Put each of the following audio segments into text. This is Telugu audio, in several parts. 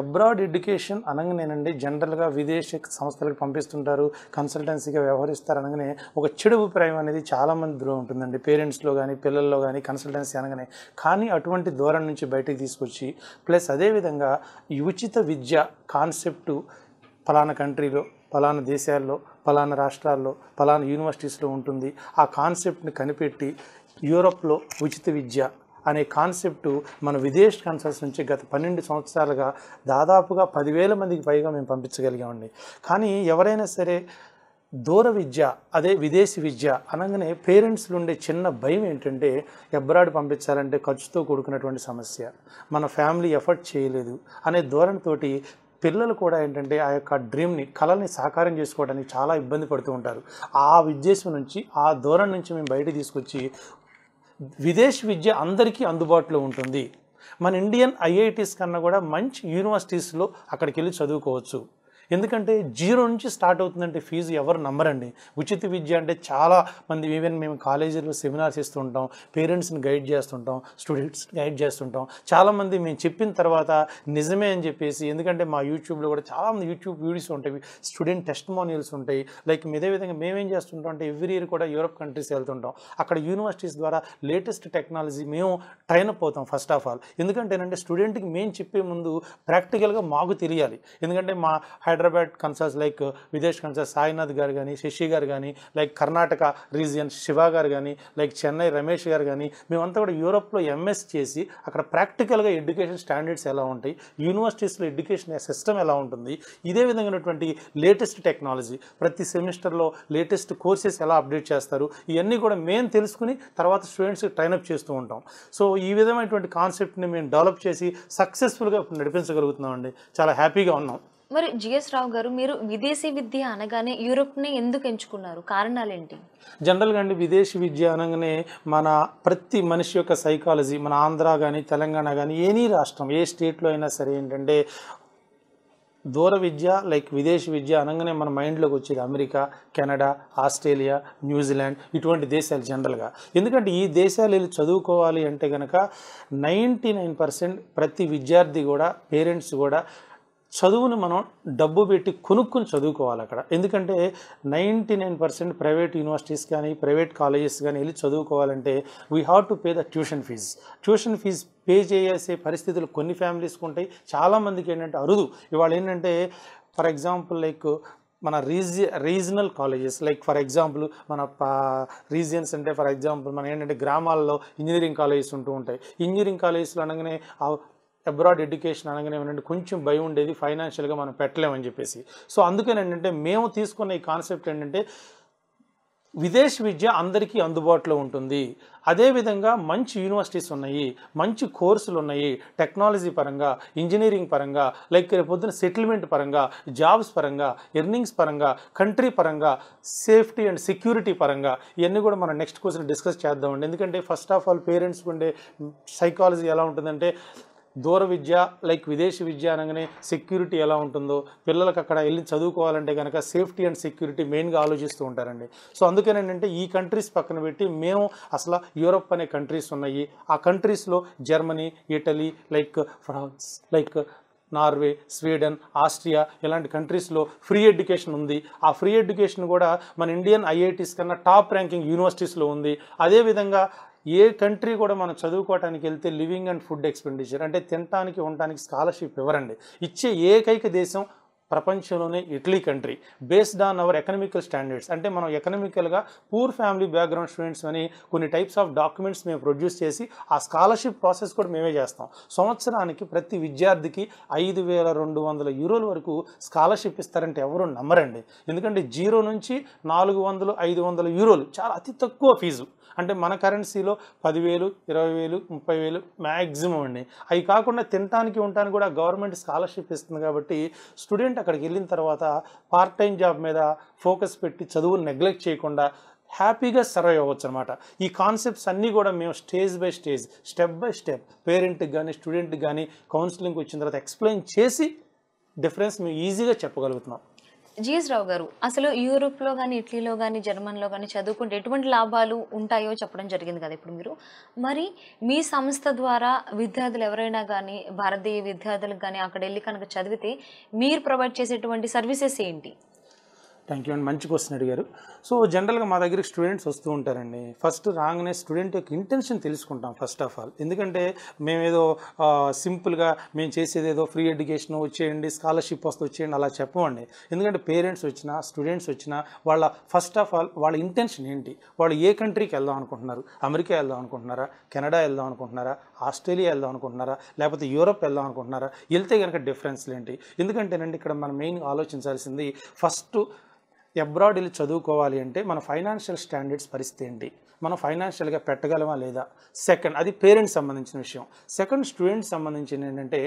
అబ్రాడ్ ఎడ్యుకేషన్ అనగానేనండి జనరల్గా విదేశీ సంస్థలకు పంపిస్తుంటారు కన్సల్టెన్సీగా వ్యవహరిస్తారు అనగానే ఒక చెడు అభిప్రాయం అనేది చాలామందిలో ఉంటుందండి పేరెంట్స్లో కానీ పిల్లల్లో కానీ కన్సల్టెన్సీ అనగానే కానీ అటువంటి దూరం నుంచి బయటకు తీసుకొచ్చి ప్లస్ అదేవిధంగా ఉచిత విద్య కాన్సెప్టు ఫలానా కంట్రీలో ఫలానా దేశాల్లో ఫలానా రాష్ట్రాల్లో ఫలానా యూనివర్సిటీస్లో ఉంటుంది ఆ కాన్సెప్ట్ని కనిపెట్టి యూరోప్లో ఉచిత విద్య అనే కాన్సెప్ట్ మన విదేశ్ కన్సల్స్ నుంచి గత పన్నెండు సంవత్సరాలుగా దాదాపుగా పదివేల మందికి పైగా మేము పంపించగలిగామండి కానీ ఎవరైనా సరే దూర విద్య అదే విదేశీ విద్య అనగానే పేరెంట్స్లు ఉండే చిన్న భయం ఏంటంటే ఎబ్రాడు పంపించాలంటే ఖర్చుతో కూడుకున్నటువంటి సమస్య మన ఫ్యామిలీ ఎఫర్ట్ చేయలేదు అనే ధోరణితోటి పిల్లలు కూడా ఏంటంటే ఆ యొక్క డ్రీమ్ని కళల్ని సాకారం చేసుకోవడానికి చాలా ఇబ్బంది పడుతూ ఉంటారు ఆ విద్యేశం నుంచి ఆ ధోరణి నుంచి మేము బయట తీసుకొచ్చి విదేశ విద్య అందరికీ అందుబాటులో ఉంటుంది మన ఇండియన్ ఐఐటీస్ కన్నా కూడా మంచి యూనివర్సిటీస్లో అక్కడికి వెళ్ళి చదువుకోవచ్చు ఎందుకంటే జీరో నుంచి స్టార్ట్ అవుతుందంటే ఫీజు ఎవరు నమ్మరండి ఉచిత విద్య అంటే చాలా మంది ఈవెన్ మేము కాలేజీలో సెమినార్స్ ఇస్తుంటాం పేరెంట్స్ని గైడ్ చేస్తుంటాం స్టూడెంట్స్ గైడ్ చేస్తుంటాం చాలామంది మేము చెప్పిన తర్వాత నిజమే అని చెప్పేసి ఎందుకంటే మా యూట్యూబ్లో కూడా చాలామంది యూట్యూబ్ వీడియోస్ ఉంటాయి స్టూడెంట్ టెస్ట్ మోనియల్స్ ఉంటాయి లైక్ ఇదే విధంగా మేమేం చేస్తుంటాం అంటే ఎవ్రీ ఇయర్ కూడా యూరప్ కంట్రీస్ వెళ్తుంటాం అక్కడ యూనివర్సిటీస్ ద్వారా లేటెస్ట్ టెక్నాలజీ మేము ట్రైన్ అప్ అవుతాం ఫస్ట్ ఆఫ్ ఆల్ ఎందుకంటే ఏంటంటే స్టూడెంట్కి మేము చెప్పే ముందు ప్రాక్టికల్గా మాకు తెలియాలి ఎందుకంటే మా Hyderabad concerns like Videsh concerns Sainath గారు కానీ శశి గారు కానీ లైక్ కర్ణాటక రీజియన్ శివ గారు కానీ లైక్ చెన్నై రమేష్ గారు కానీ మేమంతా కూడా యూరోప్లో ఎంఎస్ చేసి అక్కడ ప్రాక్టికల్గా ఎడ్యుకేషన్ స్టాండర్డ్స్ ఎలా ఉంటాయి యూనివర్సిటీస్లో ఎడ్యుకేషన్ సిస్టమ్ ఎలా ఉంటుంది ఇదే విధమైనటువంటి లేటెస్ట్ టెక్నాలజీ ప్రతి సెమిస్టర్లో లేటెస్ట్ కోర్సెస్ ఎలా అప్డేట్ చేస్తారు ఇవన్నీ కూడా మేము తెలుసుకుని తర్వాత స్టూడెంట్స్కి ట్రైనప్ చేస్తూ ఉంటాం సో ఈ విధమైనటువంటి కాన్సెప్ట్ని మేము డెవలప్ చేసి సక్సెస్ఫుల్గా నడిపించగలుగుతున్నామండి చాలా హ్యాపీగా ఉన్నాం మరి జిఎస్ రావు గారు మీరు విదేశీ విద్య అనగానే యూరోప్ని ఎందుకు ఎంచుకున్నారు కారణాలేంటి జనరల్గా అండి విదేశీ విద్య అనగానే మన ప్రతి మనిషి యొక్క సైకాలజీ మన ఆంధ్ర కానీ తెలంగాణ కానీ ఏనీ రాష్ట్రం ఏ స్టేట్లో అయినా సరే ఏంటంటే దూర విద్య లైక్ విదేశీ విద్య అనగానే మన మైండ్లోకి వచ్చేది అమెరికా కెనడా ఆస్ట్రేలియా న్యూజిలాండ్ ఇటువంటి దేశాలు జనరల్గా ఎందుకంటే ఈ దేశాలు వెళ్ళి చదువుకోవాలి అంటే కనుక నైంటీ నైన్ పర్సెంట్ ప్రతి విద్యార్థి కూడా పేరెంట్స్ కూడా చదువును మనం డబ్బు పెట్టి కొనుక్కుని చదువుకోవాలి అక్కడ ఎందుకంటే ninety nine percent private universities కానీ ప్రైవేట్ కాలేజెస్ కానీ వెళ్ళి చదువుకోవాలంటే we have to pay the tuition fee tuition fee pay చేసే పరిస్థితులు కొన్ని ఫ్యామిలీస్కి ఉంటాయి చాలామందికి ఏంటంటే అరుదు ఇవాళ ఏంటంటే ఫర్ ఎగ్జాంపుల్ లైక్ మన రీజ regional colleges like for example మన రీజియన్స్ అంటే ఫర్ ఎగ్జాంపుల్ మన ఏంటంటే గ్రామాల్లో ఇంజనీరింగ్ కాలేజెస్ ఉంటూ ఉంటాయి ఇంజనీరింగ్ కాలేజెస్లో అనగానే అబ్రాడ్ ఎడ్యుకేషన్ అనగానే ఏమంటే కొంచెం భయం ఉండేది ఫైనాన్షియల్గా మనం పెట్టలేమని చెప్పేసి సో అందుకని ఏంటంటే మేము తీసుకున్న ఈ కాన్సెప్ట్ ఏంటంటే విదేశ విద్య అందరికీ అందుబాటులో ఉంటుంది అదేవిధంగా మంచి యూనివర్సిటీస్ ఉన్నాయి మంచి కోర్సులు ఉన్నాయి టెక్నాలజీ పరంగా ఇంజనీరింగ్ పరంగా లైక్ రేపొద్దున సెటిల్మెంట్ పరంగా జాబ్స్ పరంగా ఎర్నింగ్స్ పరంగా కంట్రీ పరంగా సేఫ్టీ అండ్ సెక్యూరిటీ పరంగా ఇవన్నీ కూడా మనం నెక్స్ట్ క్వశ్చన్ డిస్కస్ చేద్దామండి ఎందుకంటే ఫస్ట్ ఆఫ్ ఆల్ పేరెంట్స్కి ఉండే సైకాలజీ ఎలా ఉంటుందంటే దూర విద్య లైక్ విదేశీ విద్య అనగానే సెక్యూరిటీ ఎలా ఉంటుందో పిల్లలకు అక్కడ వెళ్ళి చదువుకోవాలంటే కనుక సేఫ్టీ అండ్ సెక్యూరిటీ మెయిన్గా ఆలోచిస్తూ ఉంటారండి సో అందుకని ఏంటంటే ఈ కంట్రీస్ పక్కన పెట్టి మేము అసలు యూరప్ అనే కంట్రీస్ ఉన్నాయి ఆ కంట్రీస్లో Germany Italy like France like Norway Sweden Austria ఇలాంటి కంట్రీస్లో ఫ్రీ ఎడ్యుకేషన్ ఉంది ఆ ఫ్రీ ఎడ్యుకేషన్ కూడా మన ఇండియన్ ఐఐటీస్ కన్నా టాప్ ర్యాంకింగ్ యూనివర్సిటీస్లో ఉంది అదేవిధంగా ఏ కంట్రీ కూడా మనం చదువుకోవడానికి వెళ్తే లివింగ్ అండ్ ఫుడ్ ఎక్స్పెండిచర్ అంటే తినటానికి ఉండటానికి స్కాలర్షిప్ ఇవ్వరండి ఇచ్చే ఏకైక దేశం ప్రపంచంలోనే Italy country based on our economical standards అంటే మనం ఎకనమికల్గా పూర్ ఫ్యామిలీ బ్యాక్గ్రౌండ్ స్టూడెంట్స్ అని కొన్ని టైప్స్ ఆఫ్ డాక్యుమెంట్స్ మేము ప్రొడ్యూస్ చేసి ఆ స్కాలర్షిప్ ప్రాసెస్ కూడా మేమే చేస్తాం సంవత్సరానికి ప్రతి విద్యార్థికి ఐదు వేల రెండు వందల యూరోల వరకు స్కాలర్షిప్ ఇస్తారంటే ఎవరు నమ్మరండి ఎందుకంటే జీరో నుంచి నాలుగు వందలు ఐదు వందల యూరోలు చాలా అతి తక్కువ ఫీజు అంటే మన కరెన్సీలో పదివేలు ఇరవై వేలు ముప్పై వేలు మ్యాక్సిమం అండి అవి కాకుండా తినటానికి ఉండటానికి కూడా గవర్నమెంట్ స్కాలర్షిప్ ఇస్తుంది కాబట్టి స్టూడెంట్ అక్కడికి వెళ్ళిన తర్వాత పార్ట్ టైం జాబ్ మీద ఫోకస్ పెట్టి చదువు నెగ్లెక్ట్ చేయకుండా హ్యాపీగా సర్వైవ్ అవ్వచ్చు అనమాట ఈ కాన్సెప్ట్స్ అన్నీ కూడా మేము stage by stage step by step పేరెంట్కి కానీ స్టూడెంట్కి కానీ కౌన్సిలింగ్కి వచ్చిన తర్వాత ఎక్స్ప్లెయిన్ చేసి డిఫరెన్స్ మేము ఈజీగా చెప్పగలుగుతున్నాం జిఎస్ రావు గారు అసలు యూరోప్లో కానీ ఇటలీలో కానీ జర్మన్లో కానీ చదువుకుంటే ఎటువంటి లాభాలు ఉంటాయో చెప్పడం జరిగింది కదా ఇప్పుడు మీరు మరి మీ సంస్థ ద్వారా విద్యార్థులు ఎవరైనా కానీ భారతీయ విద్యార్థులకు కానీ అక్కడ వెళ్ళి కనుక చదివితే మీరు ప్రొవైడ్ చేసేటువంటి సర్వీసెస్ ఏంటి థ్యాంక్ యూ అండి మంచి క్వశ్చన్ అడిగారు సో జనరల్గా మా దగ్గరికి స్టూడెంట్స్ వస్తూ ఉంటారండి ఫస్ట్ రాగానే స్టూడెంట్ యొక్క ఇంటెన్షన్ తెలుసుకుంటాం ఫస్ట్ ఆఫ్ ఆల్ ఎందుకంటే మేమేదో సింపుల్గా మేము చేసేది ఏదో ఫ్రీ ఎడ్యుకేషన్ వచ్చేయండి స్కాలర్షిప్ వస్తే వచ్చేయండి అలా చెప్పమండి ఎందుకంటే పేరెంట్స్ వచ్చినా స్టూడెంట్స్ వచ్చినా వాళ్ళ ఫస్ట్ ఆఫ్ ఆల్ వాళ్ళ ఇంటెన్షన్ ఏంటి వాళ్ళు ఏ కంట్రీకి వెళ్దాం అనుకుంటున్నారు అమెరికా వెళ్దాం అనుకుంటున్నారా కెనడా వెళ్దాం అనుకుంటున్నారా ఆస్ట్రేలియా వెళ్దాం అనుకుంటున్నారా లేకపోతే యూరోప్ వెళ్దాం అనుకుంటున్నారా వెళ్తే కనుక డిఫరెన్స్లు ఏంటి ఎందుకంటేనండి ఇక్కడ మనం మెయిన్ ఆలోచించాల్సింది ఫస్ట్ అబ్రాడ్ వెళ్ళి చదువుకోవాలి అంటే మన ఫైనాన్షియల్ స్టాండర్డ్స్ పరిస్థితి ఏంటి మనం ఫైనాన్షియల్గా పెట్టగలమా లేదా సెకండ్ అది పేరెంట్స్ సంబంధించిన విషయం సెకండ్ స్టూడెంట్స్ సంబంధించిన ఏంటంటే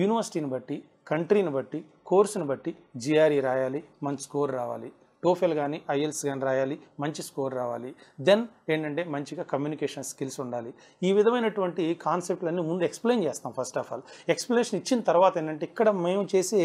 యూనివర్సిటీని బట్టి కంట్రీని బట్టి కోర్సును బట్టి జిఆర్ఈ రాయాలి మంచి స్కోర్ రావాలి టోఫెల్ కానీ ఐఎల్స్ కానీ రాయాలి మంచి స్కోర్ రావాలి దెన్ ఏంటంటే మంచిగా కమ్యూనికేషన్ స్కిల్స్ ఉండాలి ఈ విధమైనటువంటి కాన్సెప్ట్లన్నీ ముందు ఎక్స్ప్లెయిన్ చేస్తాం ఫస్ట్ ఆఫ్ ఆల్ ఎక్స్ప్లెనేషన్ ఇచ్చిన తర్వాత ఏంటంటే ఇక్కడ మేము చేసే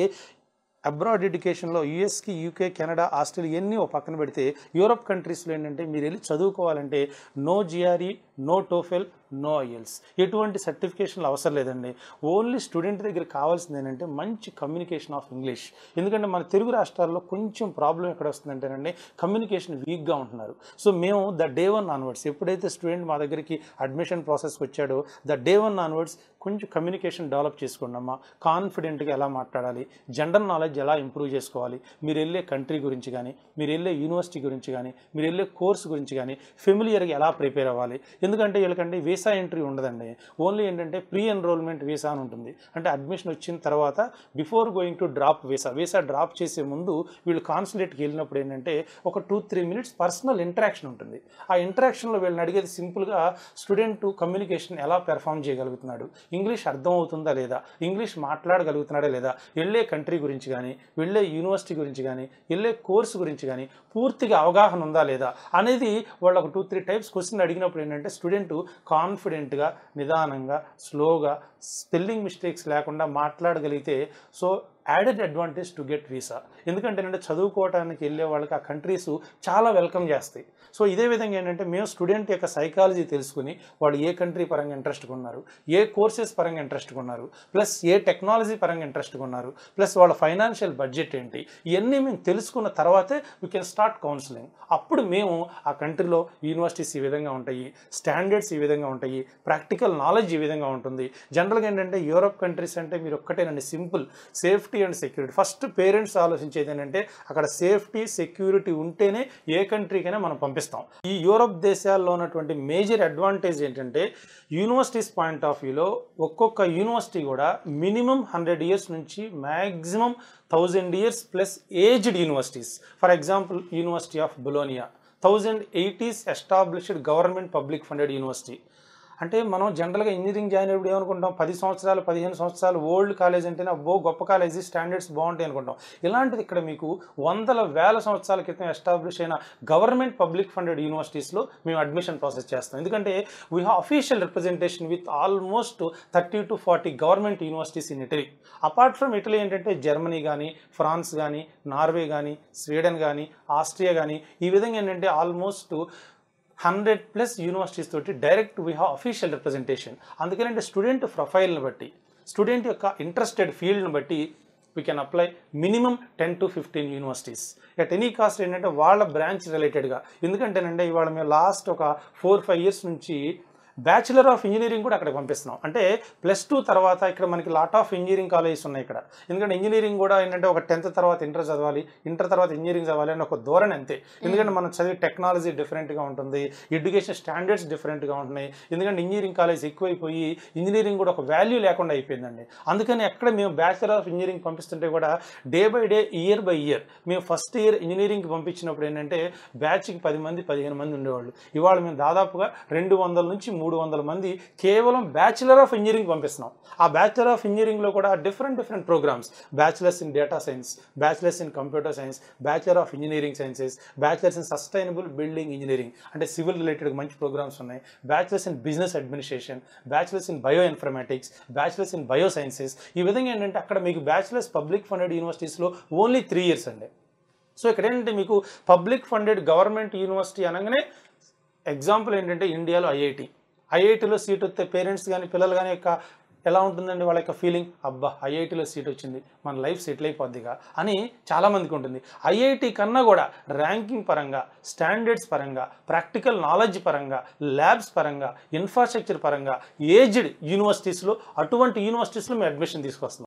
అబ్రాడ్ ఎడ్యుకేషన్లో యుఎస్కి యూకే కెనడా ఆస్ట్రేలియా ఇవన్నీ ఓ పక్కన పెడితే యూరోప్ కంట్రీస్లో ఏంటంటే మీరు వెళ్ళి చదువుకోవాలంటే no GRE no TOEFL no IELTS ఎటువంటి సర్టిఫికేషన్లు అవసరం లేదండి ఓన్లీ స్టూడెంట్ దగ్గర కావాల్సింది ఏంటంటే మంచి కమ్యూనికేషన్ ఆఫ్ ఇంగ్లీష్ ఎందుకంటే మన తెలుగు రాష్ట్రాల్లో కొంచెం ప్రాబ్లం ఎక్కడ వస్తుందంటేనండి కమ్యూనికేషన్ వీక్గా ఉంటున్నారు సో మేము ద డే వన్ ఆన్వర్డ్స్ ఎప్పుడైతే స్టూడెంట్ మా దగ్గరికి అడ్మిషన్ ప్రాసెస్కి వచ్చాడో ద డే వన్ ఆన్వర్డ్స్ కొంచెం కమ్యూనికేషన్ డెవలప్ చేసుకోండమ్మా కాన్ఫిడెంట్గా ఎలా మాట్లాడాలి జనరల్ నాలెడ్జ్ ఎలా ఇంప్రూవ్ చేసుకోవాలి మీరు వెళ్ళే కంట్రీ గురించి కానీ మీరు వెళ్ళే యూనివర్సిటీ గురించి కానీ మీరు వెళ్ళే కోర్స్ గురించి కానీ ఫెమిలియర్గా ఎలా ప్రిపేర్ అవ్వాలి ఎందుకంటే వీళ్ళకంటే వీసా ఎంట్రీ ఉండదండి ఓన్లీ ఏంటంటే ప్రీ ఎన్రోల్మెంట్ వీసా అని ఉంటుంది అంటే అడ్మిషన్ వచ్చిన తర్వాత before going to drop visa visa drop చేసే ముందు వీళ్ళు కాన్సులేట్కి వెళ్ళినప్పుడు ఏంటంటే ఒక two three minutes personal interaction ఉంటుంది ఆ ఇంటరాక్షన్లో వీళ్ళని అడిగేది సింపుల్గా స్టూడెంట్ కమ్యూనికేషన్ ఎలా పెర్ఫామ్ చేయగలుగుతున్నాడు ఇంగ్లీష్ అర్థమవుతుందా లేదా ఇంగ్లీష్ మాట్లాడగలుగుతున్నాడా లేదా వెళ్ళే కంట్రీ గురించి కానీ వెళ్ళే యూనివర్సిటీ గురించి కానీ వెళ్ళే కోర్సు గురించి కానీ పూర్తిగా అవగాహన ఉందా లేదా అనేది వాళ్ళు ఒక టూ త్రీ టైప్స్ క్వశ్చన్ అడిగినప్పుడు ఏంటంటే స్టూడెంట్ కాన్ఫిడెంట్గా నిదానంగా స్లోగా స్పెల్లింగ్ మిస్టేక్స్ లేకుండా మాట్లాడగలిగితే so added advantage to get visa ఎందుకంటే ఏంటంటే చదువుకోవడానికి వెళ్ళే వాళ్ళకి ఆ కంట్రీస్ చాలా వెల్కమ్ చేస్తాయి సో ఇదే విధంగా ఏంటంటే మేము స్టూడెంట్ యొక్క సైకాలజీ తెలుసుకుని వాళ్ళు ఏ కంట్రీ పరంగా ఇంట్రెస్ట్గా ఉన్నారు ఏ కోర్సెస్ పరంగా ఇంట్రెస్ట్గా ఉన్నారు ప్లస్ ఏ టెక్నాలజీ పరంగా ఇంట్రెస్ట్గా ఉన్నారు ప్లస్ వాళ్ళ ఫైనాన్షియల్ బడ్జెట్ ఏంటి ఇవన్నీ మేము తెలుసుకున్న తర్వాతే వీ కెన్ స్టార్ట్ కౌన్సిలింగ్ అప్పుడు మేము ఆ కంట్రీలో యూనివర్సిటీస్ ఈ విధంగా ఉంటాయి స్టాండర్డ్స్ ఈ విధంగా ఉంటాయి ప్రాక్టికల్ నాలెడ్జ్ ఈ విధంగా ఉంటుంది జనరల్గా ఏంటంటే యూరోప్ కంట్రీస్ అంటే మీరు ఒక్కటేనండి simple safety safety and security first parents ఆలోచించేది ఏంటంటే అక్కడ సేఫ్టీ సెక్యూరిటీ ఉంటేనే ఏ కంట్రీకైనా మనం పంపిస్తాం ఈ యూరోప్ దేశాల్లో ఉన్నటువంటి మేజర్ అడ్వాంటేజ్ ఏంటంటే యూనివర్సిటీస్ పాయింట్ ఆఫ్ వ్యూలో ఒక్కొక్క యూనివర్సిటీ కూడా మినిమం హండ్రెడ్ ఇయర్స్ నుంచి maximum thousand years plus aged universities for example university of Bologna thousand eighties established government public funded university అంటే మనం జనరల్గా ఇంజనీరింగ్ జాయిన్ అయినప్పుడు ఏమనుకుంటాం పది సంవత్సరాలు పదిహేను సంవత్సరాలు ఓల్డ్ కాలేజ్ అంటేనే అబ్బో గొప్ప కాలేజీ స్టాండర్డ్స్ బాగుంటాయి అనుకుంటాం ఇలాంటిది ఇక్కడ మీకు వందల వేల సంవత్సరాల క్రితం ఎస్టాబ్లిష్ అయిన గవర్నమెంట్ పబ్లిక్ ఫండెడ్ యూనివర్సిటీస్లో మేము అడ్మిషన్ ప్రాసెస్ చేస్తాం ఎందుకంటే we have official representation with almost thirty to forty government universities in Italy apart from Italy ఏంటంటే జర్మనీ కానీ ఫ్రాన్స్ కానీ నార్వే కానీ స్వీడన్ కానీ ఆస్ట్రియా కానీ ఈ విధంగా ఏంటంటే ఆల్మోస్ట్ హండ్రెడ్ ప్లస్ యూనివర్సిటీస్ తోటి direct we have official representation అందుకనంటే స్టూడెంట్ ప్రొఫైల్ని బట్టి స్టూడెంట్ యొక్క ఇంట్రెస్టెడ్ ఫీల్డ్ని బట్టి we can apply minimum ten to fifteen universities at any cost ఏంటంటే వాళ్ళ బ్రాంచ్ రిలేటెడ్గా ఎందుకంటేనండి ఇవాళ మేము లాస్ట్ ఒక ఫోర్ ఫైవ్ ఇయర్స్ నుంచి బ్యాచిలర్ ఆఫ్ ఇంజనీరింగ్ కూడా అక్కడ పంపిస్తున్నాం అంటే ప్లస్ టూ తర్వాత ఇక్కడ మనకి లాట్ ఆఫ్ ఇంజనీరింగ్ కాలేజెస్ ఉన్నాయి ఇక్కడ ఎందుకంటే ఇంజనీరింగ్ కూడా ఏంటంటే ఒక టెన్త్ తర్వాత ఇంటర్ చదవాలి ఇంటర్ తర్వాత ఇంజనీరింగ్ చదవాలి అని ఒక ధోరణి అంతే ఎందుకంటే మనం చదివి టెక్నాలజీ డిఫరెంట్గా ఉంటుంది ఎడ్యుకేషన్ స్టాండర్డ్స్ డిఫరెంట్గా ఉంటున్నాయి ఎందుకంటే ఇంజనీరింగ్ కాలేజ్ ఎక్కువైపోయి ఇంజనీరింగ్ కూడా ఒక వాల్యూ లేకుండా అయిపోయిందండి అందుకని అక్కడ మేము బ్యాచిలర్ ఆఫ్ ఇంజనీరింగ్ పంపిస్తుంటే కూడా day by day year by year మేము ఫస్ట్ ఇయర్ ఇంజనీరింగ్కి పంపించినప్పుడు ఏంటంటే బ్యాచ్కి పది మంది పదిహేను మంది ఉండేవాళ్ళు ఇవాళ మేము దాదాపుగా రెండు వందల నుంచి మూడు మూడు వందల మంది కేవలం బ్యాచిలర్ ఆఫ్ ఇంజనీరింగ్ పంపిస్తున్నాం ఆ బ్యాచిలర్ ఆఫ్ ఇంజనీరింగ్లో కూడా different different programs bachelors in data science bachelors in computer science bachelor of engineering sciences bachelors in sustainable building engineering అంటే సివిల్ రిలేటెడ్ మంచి ప్రోగ్రామ్స్ ఉన్నాయి bachelors in business administration bachelors in bioinformatics bachelors in biosciences ఈ విధంగా ఏంటంటే అక్కడ మీకు బ్యాచిలర్స్ పబ్లిక్ ఫండెడ్ యూనివర్సిటీస్లో ఓన్లీ త్రీ ఇయర్స్ అండి సో ఇక్కడ ఏంటంటే మీకు పబ్లిక్ ఫండెడ్ గవర్నమెంట్ యూనివర్సిటీ అనగానే ఎగ్జాంపుల్ ఏంటంటే ఇండియాలో ఐఐటి ఐఐటీలో సీట్ వస్తే పేరెంట్స్ కానీ పిల్లలు కానీ యొక్క ఎలా ఉంటుందండి వాళ్ళ యొక్క ఫీలింగ్ అబ్బా ఐఐటీలో సీట్ వచ్చింది మన లైఫ్ సెటిల్ అయిపోద్దిగా అని చాలామందికి ఉంటుంది ఐఐటీ కన్నా కూడా ర్యాంకింగ్ పరంగా స్టాండర్డ్స్ పరంగా ప్రాక్టికల్ నాలెడ్జ్ పరంగా ల్యాబ్స్ పరంగా ఇన్ఫ్రాస్ట్రక్చర్ పరంగా ఏజ్డ్ యూనివర్సిటీస్లో అటువంటి యూనివర్సిటీస్లో మేము అడ్మిషన్ తీసుకొస్తున్నాం